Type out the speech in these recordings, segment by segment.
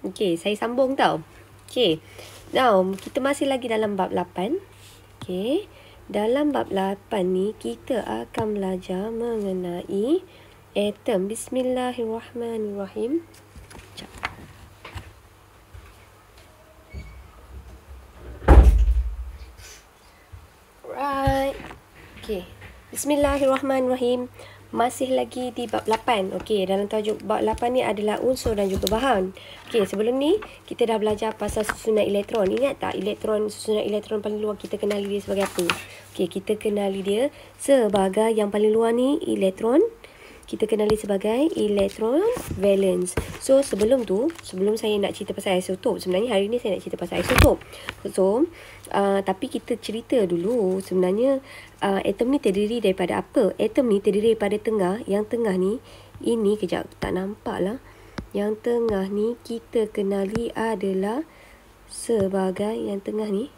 Okey, saya sambung tau. Okey. Now, kita masih lagi dalam bab 8. Okey. Dalam bab 8 ni kita akan belajar mengenai atom. Bismillahirrahmanirrahim. Jap. Right. Okay. Bismillahirrahmanirrahim. Masih lagi di bab 8 Okey, dalam tajuk bab 8 ni adalah unsur dan juga bahan Okey, sebelum ni kita dah belajar pasal susunan elektron Ingat tak elektron, susunan elektron paling luar kita kenali dia sebagai apa? Okey, kita kenali dia sebagai yang paling luar ni elektron kita kenali sebagai electron valence. So sebelum tu, sebelum saya nak cerita pasal isotop, sebenarnya hari ni saya nak cerita pasal isotop. So uh, tapi kita cerita dulu sebenarnya uh, atom ni terdiri daripada apa? Atom ni terdiri daripada tengah. Yang tengah ni ini kejap tak nampak lah. Yang tengah ni kita kenali adalah sebagai yang tengah ni.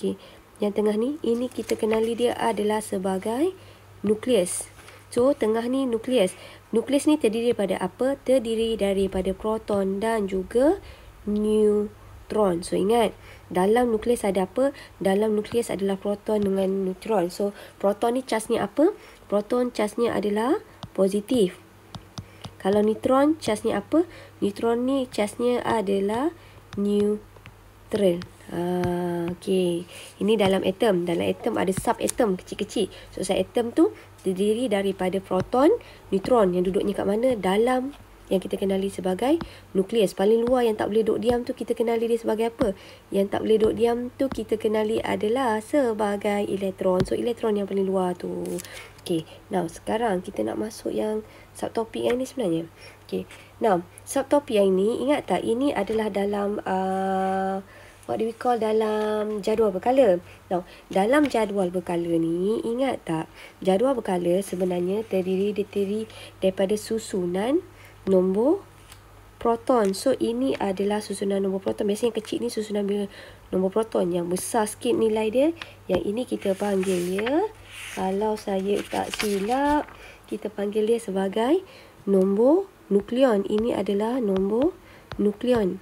Okay, Yang tengah ni ini kita kenali dia adalah sebagai nukleus. So tengah ni nukleus. Nukleus ni terdiri daripada apa? Terdiri daripada proton dan juga neutron. So ingat, dalam nukleus ada apa? Dalam nukleus adalah proton dengan neutron. So proton ni charge ni apa? Proton charge ni adalah positif. Kalau neutron charge ni apa? Neutron ni charge ni adalah neutral. Ah, okay. Ini dalam atom. Dalam atom ada sub-atom kecil-kecil. So sub-atom tu terdiri daripada proton, neutron yang duduknya kat mana? Dalam yang kita kenali sebagai nukleus. Paling luar yang tak boleh duduk diam tu kita kenali dia sebagai apa? Yang tak boleh duduk diam tu kita kenali adalah sebagai elektron. So, elektron yang paling luar tu. Okay. Now, sekarang kita nak masuk yang subtopik yang ni sebenarnya. Okay. Now, subtopik yang ni, ingat tak? Ini adalah dalam... Uh, what do we call dalam jadual berkala. No dalam jadual berkala ni, ingat tak? Jadual berkala sebenarnya terdiri, terdiri daripada susunan nombor proton. So, ini adalah susunan nombor proton. Biasanya yang kecil ni susunan nombor proton. Yang besar sikit nilai dia. Yang ini kita panggil dia. Kalau saya tak silap, kita panggil dia sebagai nombor nukleon. Ini adalah nombor nukleon.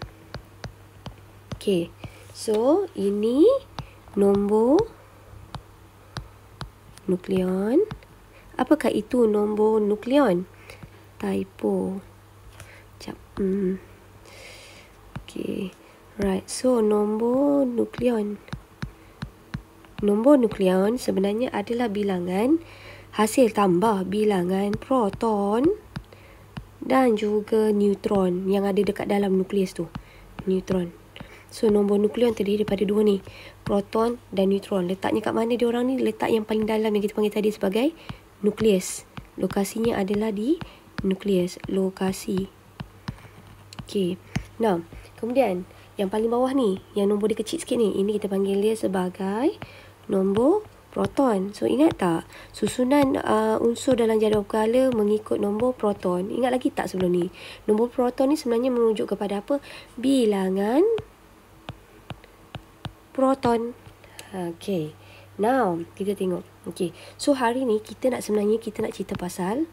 Okay. So, ini nombor nukleon. Apakah itu nombor nukleon? Typo. Jap. Hmm. Okay. Right. So, nombor nukleon. Nombor nukleon sebenarnya adalah bilangan hasil tambah bilangan proton dan juga neutron yang ada dekat dalam nukleus tu. Neutron. So nombor nukleon terdiri daripada dua ni Proton dan neutron Letaknya kat mana diorang ni? Letak yang paling dalam yang kita panggil tadi sebagai Nukleus Lokasinya adalah di Nukleus Lokasi Okay Now Kemudian Yang paling bawah ni Yang nombor dia kecil sikit ni Ini kita panggil dia sebagai Nombor proton So ingat tak Susunan uh, unsur dalam jadual berkala Mengikut nombor proton Ingat lagi tak sebelum ni Nombor proton ni sebenarnya menunjuk kepada apa Bilangan proton. Okay. Now, kita tengok. Okay. So, hari ni kita nak sebenarnya kita nak cerita pasal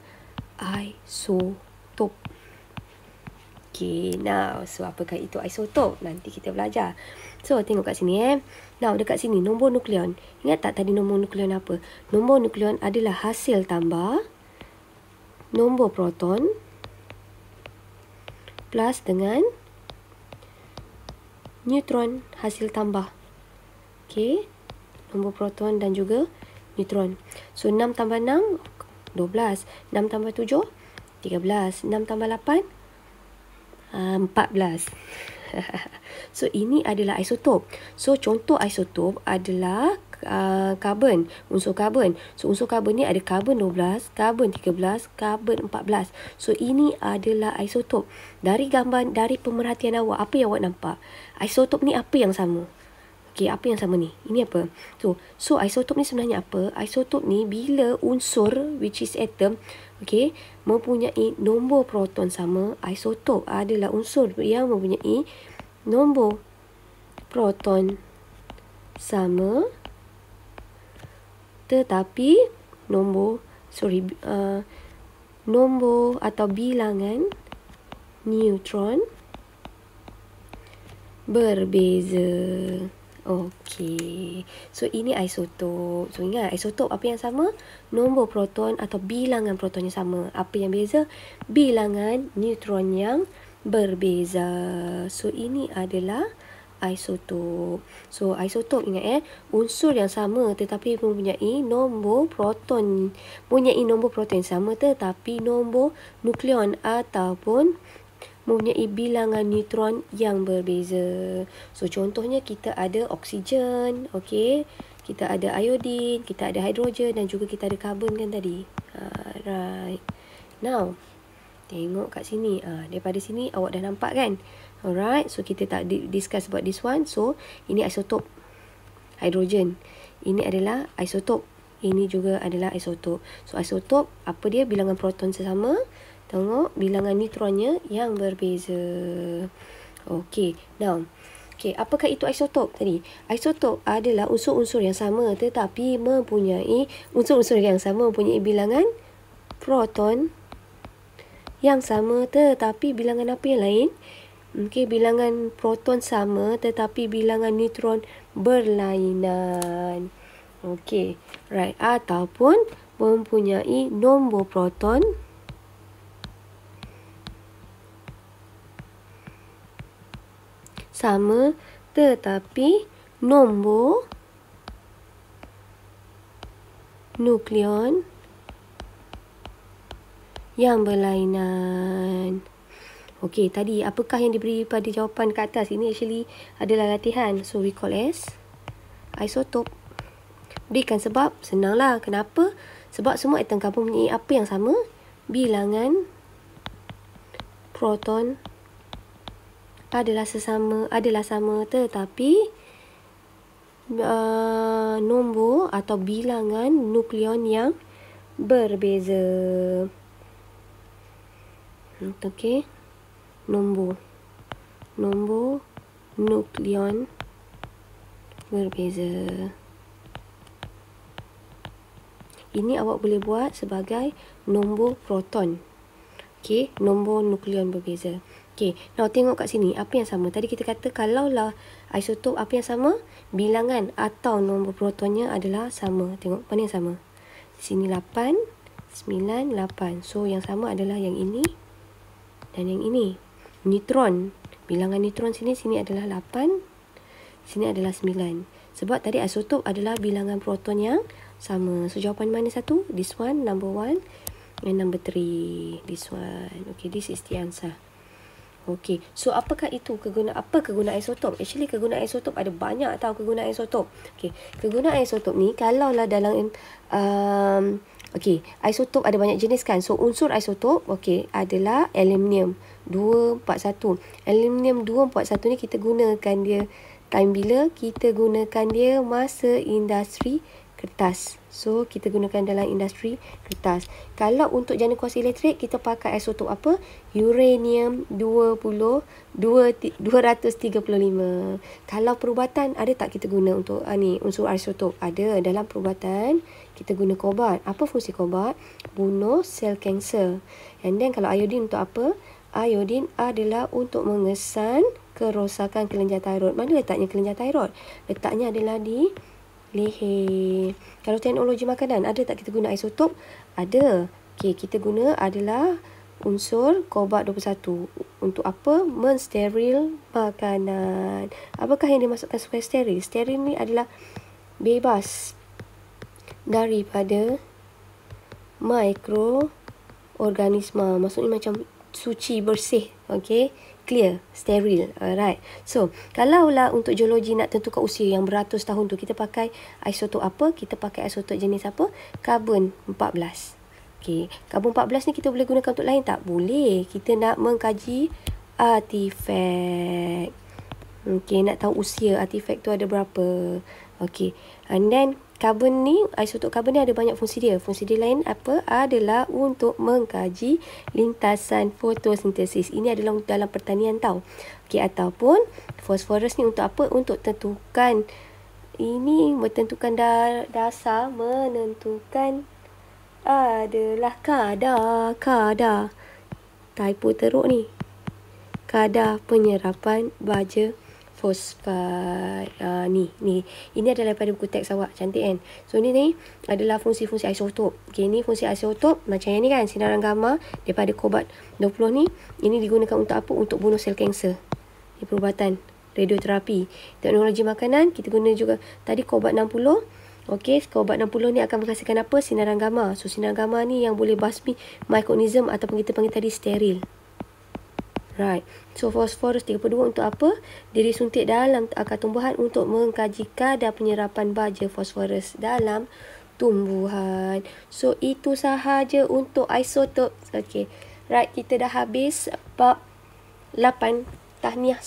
isotop. Okay. Now, so apakah itu isotop? Nanti kita belajar. So, tengok kat sini eh. Now, dekat sini nombor nukleon. Ingat tak tadi nombor nukleon apa? Nombor nukleon adalah hasil tambah nombor proton plus dengan neutron hasil tambah. K, nombor proton dan juga neutron. So, 6 tambah 6, 12. 6 tambah 7, 13. 6 tambah 8, 14. Ah, so, ini adalah isotop. So, contoh isotop adalah ah, karbon, uh, unsur karbon. So, unsur karbon ni ada karbon 12, karbon 13, karbon 14. So, ini adalah isotop. Dari gambar, dari pemerhatian awak, apa yang awak nampak? Isotop ni apa yang sama? Okay, apa yang sama ni? Ini apa? So, so isotop ni sebenarnya apa? Isotop ni bila unsur, which is atom, okay, mempunyai nombor proton sama, isotop adalah unsur yang mempunyai nombor proton sama tetapi nombor sorry uh, nombor atau bilangan neutron berbeza. Okey. So ini isotop. So ingat isotop apa yang sama? Nombor proton atau bilangan protonnya sama. Apa yang beza? Bilangan neutron yang berbeza. So ini adalah isotop. So isotop ingat eh, unsur yang sama tetapi mempunyai nombor proton. Mempunyai nombor proton yang sama tetapi nombor nukleon ataupun mempunyai bilangan neutron yang berbeza. So contohnya kita ada oksigen, okey. Kita ada iodin, kita ada hidrogen dan juga kita ada karbon kan tadi. Alright. Ah, Now, tengok kat sini. Ah ha, daripada sini awak dah nampak kan? Alright. So kita tak discuss about this one. So ini isotop hidrogen. Ini adalah isotop. Ini juga adalah isotop. So isotop apa dia bilangan proton sesama? Tengok bilangan neutronnya yang berbeza. Okey, now. Okey, apakah itu isotop tadi? Isotop adalah unsur-unsur yang sama tetapi mempunyai unsur-unsur yang sama mempunyai bilangan proton yang sama tetapi bilangan apa yang lain? Okey, bilangan proton sama tetapi bilangan neutron berlainan. Okey, right. Ataupun mempunyai nombor proton sama tetapi nombor nukleon yang berlainan. Okey, tadi apakah yang diberi pada jawapan kat atas? Ini actually adalah latihan. So, we call as isotope. Berikan sebab, senanglah. Kenapa? Sebab semua atom karbon mempunyai apa yang sama? Bilangan proton adalah sesama adalah sama tetapi uh, nombor atau bilangan nukleon yang berbeza hmm, okey nombor nombor nukleon berbeza ini awak boleh buat sebagai nombor proton okey nombor nukleon berbeza Okay, now tengok kat sini. Apa yang sama? Tadi kita kata kalaulah isotop apa yang sama? Bilangan atau nombor protonnya adalah sama. Tengok, mana yang sama? Sini 8, 9, 8. So, yang sama adalah yang ini dan yang ini. Neutron. Bilangan neutron sini, sini adalah 8. Sini adalah 9. Sebab tadi isotop adalah bilangan proton yang sama. So, jawapan mana satu? This one, number one. And number three. This one. Okay, this is the answer. Okey, so apakah itu keguna apa kegunaan isotop? Actually kegunaan isotop ada banyak tau kegunaan isotop. Okey, kegunaan isotop ni kalau lah dalam um, okey, isotop ada banyak jenis kan. So unsur isotop okey adalah aluminium 241. Aluminium 241 ni kita gunakan dia time bila kita gunakan dia masa industri kertas. So, kita gunakan dalam industri kertas. Kalau untuk jana kuasa elektrik, kita pakai isotop apa? Uranium 20, 235. Kalau perubatan, ada tak kita guna untuk ah ni unsur isotop? Ada. Dalam perubatan, kita guna kobalt. Apa fungsi kobalt? Bunuh sel kanser. And then, kalau iodine untuk apa? Iodine adalah untuk mengesan kerosakan kelenjar tiroid. Mana letaknya kelenjar tiroid? Letaknya adalah di leher. Kalau teknologi makanan, ada tak kita guna isotop? Ada. Okey, kita guna adalah unsur kobak 21. Untuk apa? Mensteril makanan. Apakah yang dimasukkan supaya steril? Steril ni adalah bebas daripada mikroorganisma. Maksudnya macam suci, bersih. Okey, clear, steril, alright. So, kalau lah untuk geologi nak tentukan usia yang beratus tahun tu, kita pakai isotop apa? Kita pakai isotop jenis apa? Karbon 14. Okay, karbon 14 ni kita boleh gunakan untuk lain tak? Boleh. Kita nak mengkaji artifact. Okay, nak tahu usia artifact tu ada berapa. Okay, and then Carbon ni, isotop carbon ni ada banyak fungsi dia. Fungsi dia lain apa? Adalah untuk mengkaji lintasan fotosintesis. Ini adalah dalam pertanian tau. Okey, ataupun fosforus ni untuk apa? Untuk tentukan. Ini menentukan da dasar, menentukan adalah kadar, kadar. Typo teruk ni. Kadar penyerapan baja fosfide uh, ni ni ini adalah daripada buku teks awak cantik kan so ni ni adalah fungsi-fungsi isotop okey ni fungsi isotop macam yang ni kan sinaran gamma daripada kobalt 20 ni ini digunakan untuk apa untuk bunuh sel kanser ni perubatan radioterapi teknologi makanan kita guna juga tadi kobalt 60 Okey, skobat 60 ni akan menghasilkan apa? Sinaran gamma. So, sinaran gamma ni yang boleh basmi mikronism ataupun kita panggil tadi steril. Right. So fosforus 32 untuk apa? Diri suntik dalam akar tumbuhan untuk mengkaji kadar penyerapan baja fosforus dalam tumbuhan. So itu sahaja untuk isotop. Okay. Right, kita dah habis bab 8 tahniah